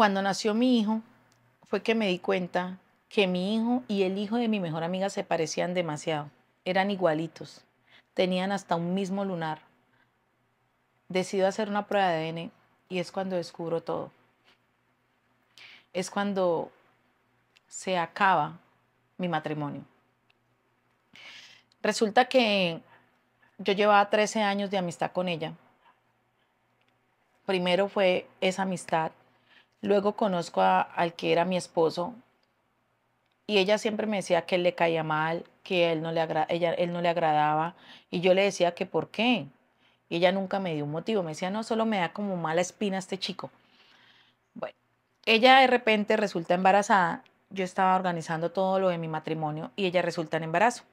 Cuando nació mi hijo, fue que me di cuenta que mi hijo y el hijo de mi mejor amiga se parecían demasiado. Eran igualitos. Tenían hasta un mismo lunar. Decido hacer una prueba de ADN y es cuando descubro todo. Es cuando se acaba mi matrimonio. Resulta que yo llevaba 13 años de amistad con ella. Primero fue esa amistad Luego conozco al que era mi esposo y ella siempre me decía que él le caía mal, que él no le, ella, él no le agradaba y yo le decía que por qué. ella nunca me dio un motivo, me decía, no, solo me da como mala espina este chico. Bueno, ella de repente resulta embarazada, yo estaba organizando todo lo de mi matrimonio y ella resulta en embarazo.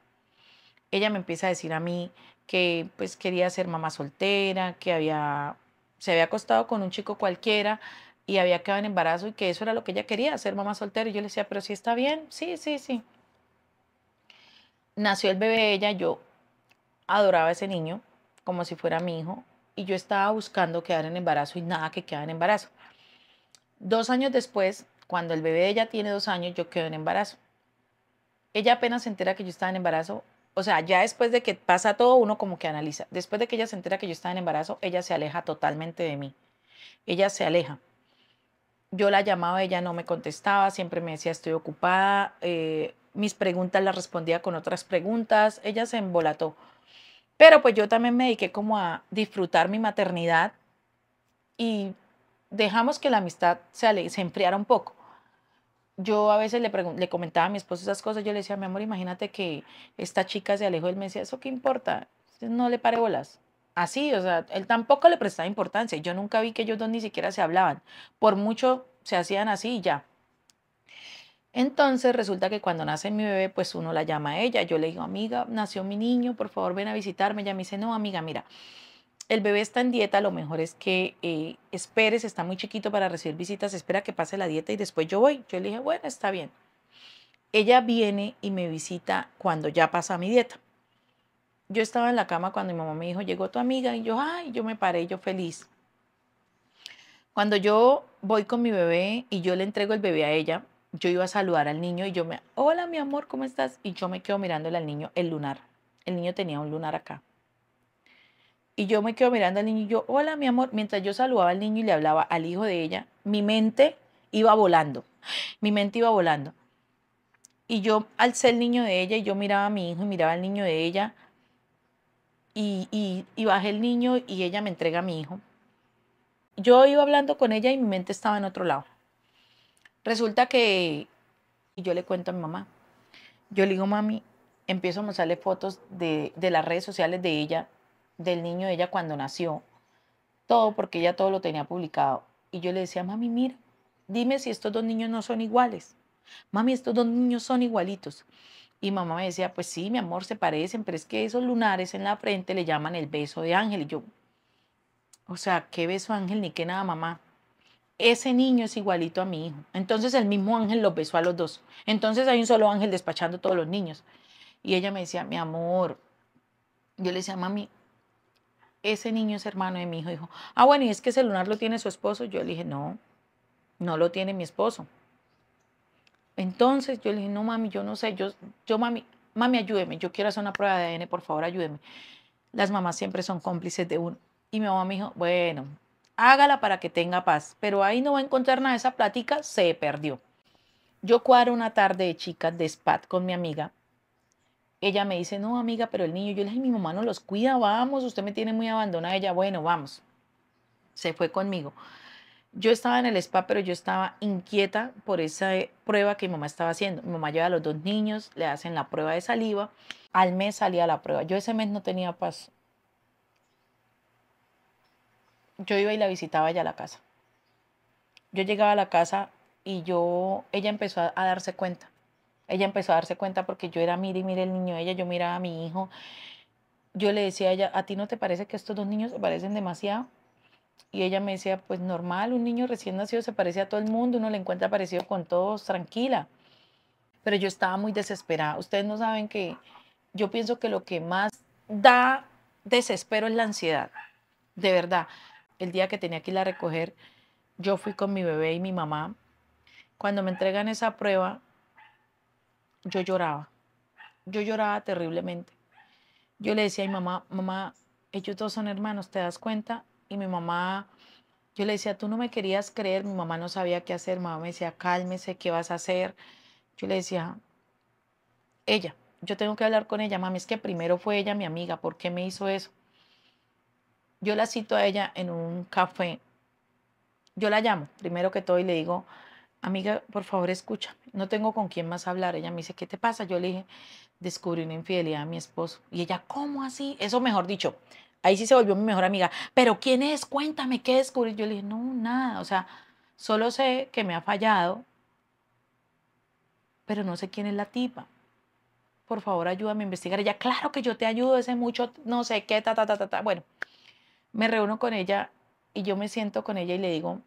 Ella me empieza a decir a mí que pues quería ser mamá soltera, que había se había acostado con un chico cualquiera, y había quedado en embarazo y que eso era lo que ella quería, ser mamá soltera. Y yo le decía, pero si está bien, sí, sí, sí. Nació el bebé ella, yo adoraba a ese niño como si fuera mi hijo y yo estaba buscando quedar en embarazo y nada que quedar en embarazo. Dos años después, cuando el bebé de ella tiene dos años, yo quedo en embarazo. Ella apenas se entera que yo estaba en embarazo, o sea, ya después de que pasa todo, uno como que analiza. Después de que ella se entera que yo estaba en embarazo, ella se aleja totalmente de mí. Ella se aleja. Yo la llamaba, ella no me contestaba, siempre me decía estoy ocupada, eh, mis preguntas las respondía con otras preguntas, ella se embolató. Pero pues yo también me dediqué como a disfrutar mi maternidad y dejamos que la amistad se, se enfriara un poco. Yo a veces le, le comentaba a mi esposo esas cosas, yo le decía, mi amor, imagínate que esta chica se alejó, él me decía, ¿eso qué importa? No le pare bolas, así, o sea, él tampoco le prestaba importancia. Yo nunca vi que ellos dos ni siquiera se hablaban. Por mucho se hacían así y ya. Entonces resulta que cuando nace mi bebé, pues uno la llama a ella. Yo le digo, amiga, nació mi niño, por favor ven a visitarme. Ella me dice, no, amiga, mira, el bebé está en dieta, lo mejor es que eh, esperes, está muy chiquito para recibir visitas, espera que pase la dieta y después yo voy. Yo le dije, bueno, está bien. Ella viene y me visita cuando ya pasa mi dieta yo estaba en la cama cuando mi mamá me dijo, llegó tu amiga, y yo, ay, yo me paré, yo feliz. Cuando yo voy con mi bebé y yo le entrego el bebé a ella, yo iba a saludar al niño y yo me, hola mi amor, ¿cómo estás? Y yo me quedo mirándole al niño el lunar. El niño tenía un lunar acá. Y yo me quedo mirando al niño y yo, hola mi amor, mientras yo saludaba al niño y le hablaba al hijo de ella, mi mente iba volando, mi mente iba volando. Y yo alcé el niño de ella y yo miraba a mi hijo y miraba al niño de ella, y, y, baja el niño y ella me entrega a mi hijo. Yo iba hablando con ella y mi mente estaba en otro lado. Resulta que yo le cuento a mi mamá. Yo le digo, mami, empiezo a mostrarle fotos de, de las redes sociales de ella, del niño de ella cuando nació. Todo porque ella todo lo tenía publicado. Y yo le decía, mami, mira, dime si estos dos niños no son iguales. Mami, estos dos niños son igualitos. Y mamá me decía, pues sí, mi amor, se parecen, pero es que esos lunares en la frente le llaman el beso de ángel. Y yo, o sea, qué beso ángel ni qué nada, mamá. Ese niño es igualito a mi hijo. Entonces el mismo ángel los besó a los dos. Entonces hay un solo ángel despachando todos los niños. Y ella me decía, mi amor, yo le decía, mami, ese niño es hermano de mi hijo. Dijo, ah, bueno, y es que ese lunar lo tiene su esposo. Yo le dije, no, no lo tiene mi esposo. Entonces yo le dije, no mami, yo no sé, yo, yo mami, mami, ayúdeme, yo quiero hacer una prueba de ADN, por favor, ayúdeme. Las mamás siempre son cómplices de uno. Y mi mamá me dijo, bueno, hágala para que tenga paz, pero ahí no va a encontrar nada, esa plática se perdió. Yo cuadro una tarde de chicas de SPAT con mi amiga. Ella me dice, no, amiga, pero el niño, yo le dije, mi mamá no los cuida, vamos, usted me tiene muy abandonada. Ella, bueno, vamos. Se fue conmigo. Yo estaba en el spa, pero yo estaba inquieta por esa prueba que mi mamá estaba haciendo. Mi mamá lleva a los dos niños, le hacen la prueba de saliva. Al mes salía la prueba. Yo ese mes no tenía paz. Yo iba y la visitaba ya a la casa. Yo llegaba a la casa y yo, ella empezó a, darse cuenta. Ella empezó a darse cuenta porque yo era, y mire el niño ella, yo miraba a mi hijo. Yo le decía a ella, ¿a ti no te parece que estos dos niños parecen demasiado? Y ella me decía, pues normal, un niño recién nacido se parece a todo el mundo, uno le encuentra parecido con todos, tranquila. Pero yo estaba muy desesperada. Ustedes no saben que yo pienso que lo que más da desespero es la ansiedad. De verdad, el día que tenía que ir a recoger, yo fui con mi bebé y mi mamá. Cuando me entregan esa prueba, yo lloraba. Yo lloraba terriblemente. Yo le decía a mi mamá, mamá, ellos dos son hermanos, ¿te das cuenta? y mi mamá, yo le decía, tú no me querías creer, mi mamá no sabía qué hacer, mamá me decía, cálmese, ¿qué vas a hacer? Yo le decía, ella, yo tengo que hablar con ella, mami, es que primero fue ella mi amiga, ¿por qué me hizo eso? Yo la cito a ella en un café, yo la llamo primero que todo y le digo, amiga, por favor escúchame, no tengo con quién más hablar. Ella me dice, ¿qué te pasa? Yo le dije, descubrí una infidelidad a mi esposo. Y ella, ¿cómo así? Eso mejor dicho, Ahí sí se volvió mi mejor amiga. Pero ¿quién es? Cuéntame, ¿qué descubrí? Yo le dije, no, nada. O sea, solo sé que me ha fallado, pero no sé quién es la tipa. Por favor, ayúdame a investigar. Ella, claro que yo te ayudo, ese mucho, no sé qué, ta, ta, ta, ta, ta. Bueno, me reúno con ella y yo me siento con ella y le digo,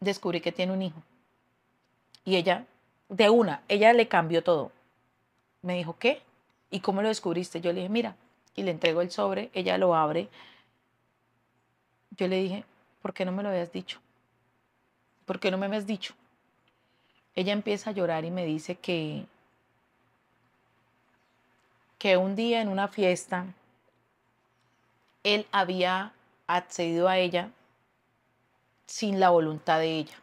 descubrí que tiene un hijo. Y ella, de una, ella le cambió todo. Me dijo, ¿qué? ¿Y cómo lo descubriste? Yo le dije, mira, y le entrego el sobre, ella lo abre. Yo le dije, ¿por qué no me lo habías dicho? ¿Por qué no me habías dicho? Ella empieza a llorar y me dice que, que un día en una fiesta él había accedido a ella sin la voluntad de ella,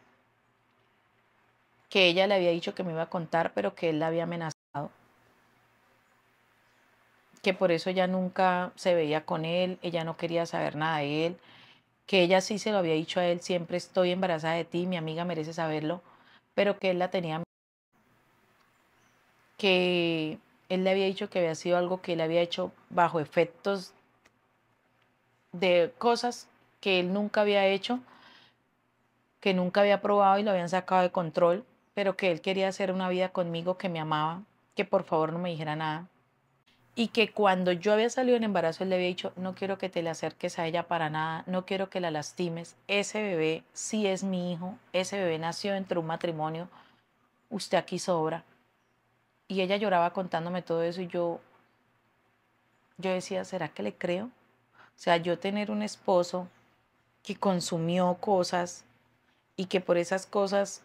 que ella le había dicho que me iba a contar, pero que él la había amenazado que por eso ella nunca se veía con él, ella no quería saber nada de él, que ella sí se lo había dicho a él, siempre estoy embarazada de ti, mi amiga merece saberlo, pero que él la tenía que él le había dicho que había sido algo que él había hecho bajo efectos de cosas que él nunca había hecho, que nunca había probado y lo habían sacado de control, pero que él quería hacer una vida conmigo, que me amaba, que por favor no me dijera nada y que cuando yo había salido en embarazo él le había dicho, no quiero que te le acerques a ella para nada, no quiero que la lastimes, ese bebé sí es mi hijo, ese bebé nació entre un matrimonio, usted aquí sobra. Y ella lloraba contándome todo eso y yo, yo decía, ¿será que le creo? O sea, yo tener un esposo que consumió cosas y que por esas cosas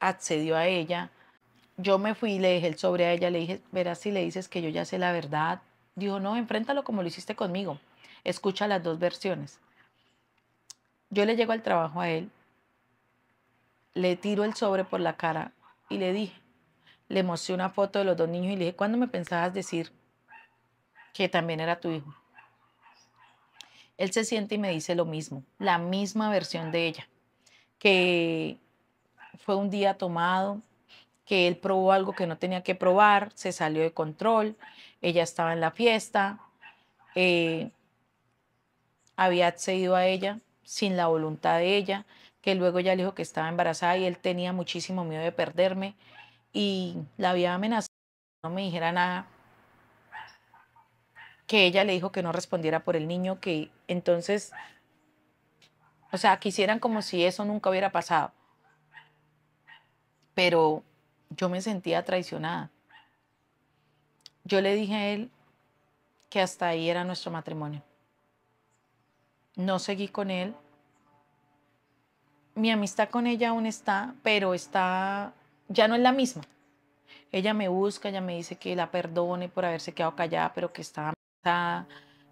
accedió a ella yo me fui y le dejé el sobre a ella, le dije, verás si le dices que yo ya sé la verdad. Dijo, no, enfréntalo como lo hiciste conmigo. Escucha las dos versiones. Yo le llego al trabajo a él, le tiro el sobre por la cara y le dije, le mostré una foto de los dos niños y le dije, ¿cuándo me pensabas decir que también era tu hijo? Él se siente y me dice lo mismo, la misma versión de ella, que fue un día tomado, que él probó algo que no tenía que probar, se salió de control, ella estaba en la fiesta, eh, había accedido a ella sin la voluntad de ella, que luego ya le dijo que estaba embarazada y él tenía muchísimo miedo de perderme y la había amenazado, no me dijera nada, que ella le dijo que no respondiera por el niño, que entonces, o sea, quisieran como si eso nunca hubiera pasado. Pero yo me sentía traicionada. Yo le dije a él que hasta ahí era nuestro matrimonio. No seguí con él. Mi amistad con ella aún está, pero está ya no es la misma. Ella me busca, ella me dice que la perdone por haberse quedado callada, pero que está amistada,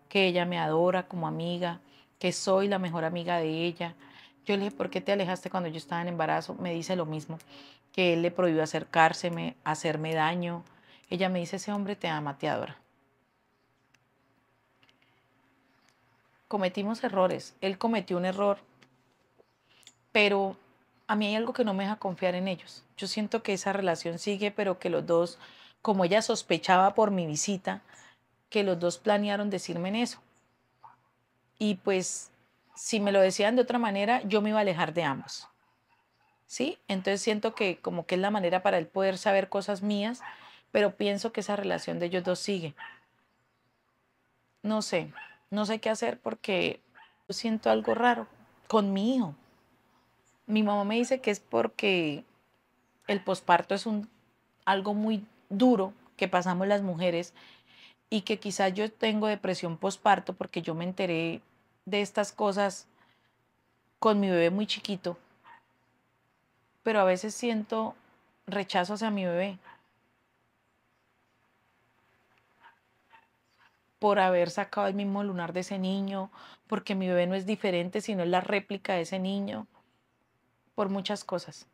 que ella me adora como amiga, que soy la mejor amiga de ella. Yo le dije, ¿por qué te alejaste cuando yo estaba en embarazo? Me dice lo mismo que él le prohibió acercárseme, hacerme daño. Ella me dice, ese hombre te ama, te adora. Cometimos errores, él cometió un error, pero a mí hay algo que no me deja confiar en ellos. Yo siento que esa relación sigue, pero que los dos, como ella sospechaba por mi visita, que los dos planearon decirme en eso. Y pues, si me lo decían de otra manera, yo me iba a alejar de ambos. ¿sí? Entonces siento que como que es la manera para él poder saber cosas mías, pero pienso que esa relación de ellos dos sigue. No sé, no sé qué hacer porque siento algo raro con mi hijo. Mi mamá me dice que es porque el posparto es un, algo muy duro que pasamos las mujeres y que quizás yo tengo depresión posparto porque yo me enteré de estas cosas con mi bebé muy chiquito pero a veces siento rechazo hacia mi bebé. por haber sacado el mismo lunar de ese niño, porque mi bebé no es diferente, sino es la réplica de ese niño, por muchas cosas.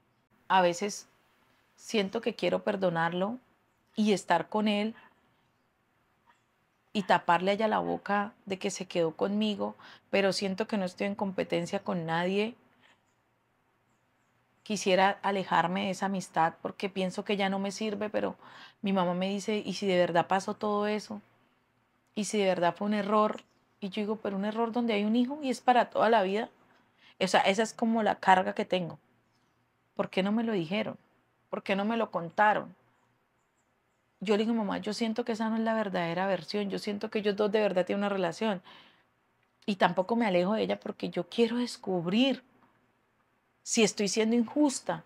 A veces siento que quiero perdonarlo y estar con él y taparle allá la boca de que se quedó conmigo, pero siento que no estoy en competencia con nadie quisiera alejarme de esa amistad porque pienso que ya no me sirve, pero mi mamá me dice, ¿y si de verdad pasó todo eso? ¿Y si de verdad fue un error? Y yo digo, pero un error donde hay un hijo y es para toda la vida. O sea, esa es como la carga que tengo. ¿Por qué no me lo dijeron? ¿Por qué no me lo contaron? Yo le digo, mamá, yo siento que esa no es la verdadera versión. Yo siento que ellos dos de verdad tienen una relación. Y tampoco me alejo de ella porque yo quiero descubrir si estoy siendo injusta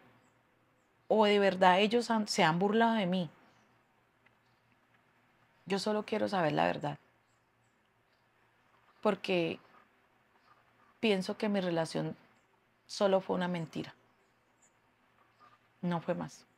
o de verdad ellos se han burlado de mí. Yo solo quiero saber la verdad. Porque pienso que mi relación solo fue una mentira. No fue más.